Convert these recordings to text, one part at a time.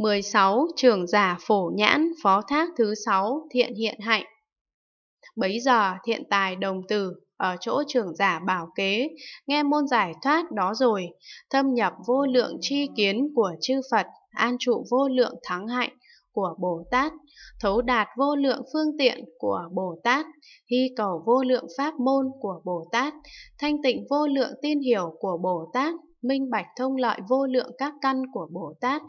16. trưởng giả phổ nhãn, phó thác thứ 6, thiện hiện hạnh. Bấy giờ thiện tài đồng tử ở chỗ trưởng giả bảo kế, nghe môn giải thoát đó rồi, thâm nhập vô lượng chi kiến của chư Phật, an trụ vô lượng thắng hạnh của Bồ Tát, thấu đạt vô lượng phương tiện của Bồ Tát, hy cầu vô lượng pháp môn của Bồ Tát, thanh tịnh vô lượng tin hiểu của Bồ Tát, minh bạch thông lợi vô lượng các căn của Bồ Tát,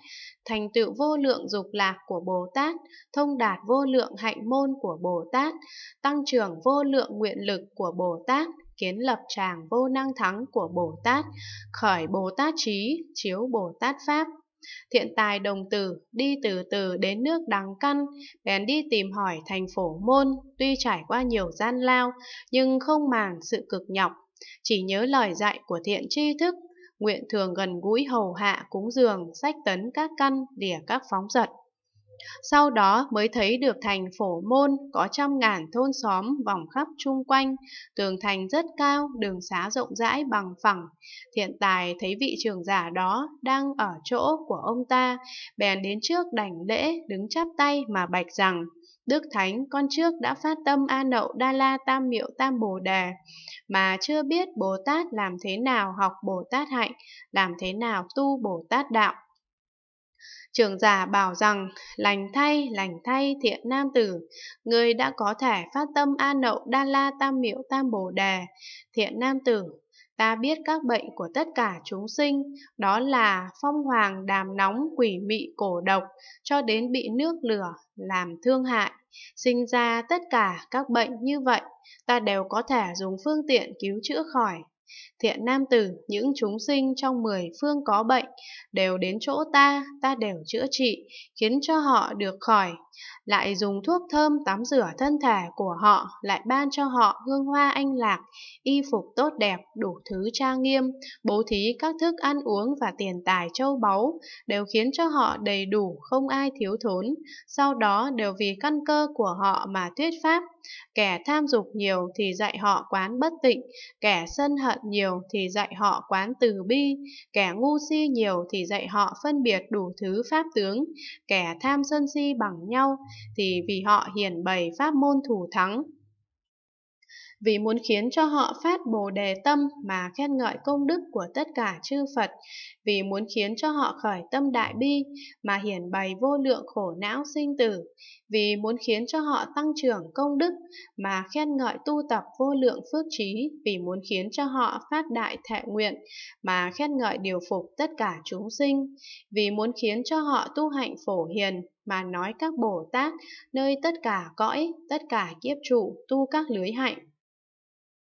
thành tựu vô lượng dục lạc của Bồ Tát, thông đạt vô lượng hạnh môn của Bồ Tát, tăng trưởng vô lượng nguyện lực của Bồ Tát, kiến lập tràng vô năng thắng của Bồ Tát, khởi Bồ Tát trí, chiếu Bồ Tát Pháp. Thiện tài đồng tử, đi từ từ đến nước đắng căn, bèn đi tìm hỏi thành phổ môn, tuy trải qua nhiều gian lao, nhưng không màng sự cực nhọc, chỉ nhớ lời dạy của thiện tri thức nguyện thường gần gũi hầu hạ cúng dường, sách tấn các căn, đỉa các phóng giật. Sau đó mới thấy được thành phổ môn, có trăm ngàn thôn xóm vòng khắp chung quanh, tường thành rất cao, đường xá rộng rãi bằng phẳng. Thiện tài thấy vị trường giả đó đang ở chỗ của ông ta, bèn đến trước đảnh lễ, đứng chắp tay mà bạch rằng Đức Thánh con trước đã phát tâm A Nậu Đa La Tam Miệu Tam Bồ Đề, mà chưa biết Bồ Tát làm thế nào học Bồ Tát hạnh, làm thế nào tu Bồ Tát đạo. Trưởng giả bảo rằng, lành thay, lành thay thiện nam tử, người đã có thể phát tâm A Nậu Đa La Tam Miệu Tam Bồ Đề. Thiện nam tử, ta biết các bệnh của tất cả chúng sinh, đó là phong hoàng đàm nóng quỷ mị cổ độc, cho đến bị nước lửa làm thương hại. Sinh ra tất cả các bệnh như vậy, ta đều có thể dùng phương tiện cứu chữa khỏi. Thiện nam tử, những chúng sinh trong mười phương có bệnh, đều đến chỗ ta, ta đều chữa trị, khiến cho họ được khỏi, lại dùng thuốc thơm tắm rửa thân thể của họ, lại ban cho họ hương hoa anh lạc, y phục tốt đẹp, đủ thứ trang nghiêm, bố thí các thức ăn uống và tiền tài châu báu, đều khiến cho họ đầy đủ, không ai thiếu thốn, sau đó đều vì căn cơ của họ mà thuyết pháp. Kẻ tham dục nhiều thì dạy họ quán bất tịnh, kẻ sân hận nhiều thì dạy họ quán từ bi, kẻ ngu si nhiều thì dạy họ phân biệt đủ thứ pháp tướng, kẻ tham sân si bằng nhau nhau thì vì họ hiển bày pháp môn thủ thắng. Vì muốn khiến cho họ phát bồ đề tâm mà khen ngợi công đức của tất cả chư Phật, vì muốn khiến cho họ khởi tâm đại bi mà hiển bày vô lượng khổ não sinh tử, vì muốn khiến cho họ tăng trưởng công đức mà khen ngợi tu tập vô lượng phước trí, vì muốn khiến cho họ phát đại thệ nguyện mà khen ngợi điều phục tất cả chúng sinh, vì muốn khiến cho họ tu hạnh phổ hiền, mà nói các Bồ Tát nơi tất cả cõi, tất cả kiếp trụ tu các lưới hạnh.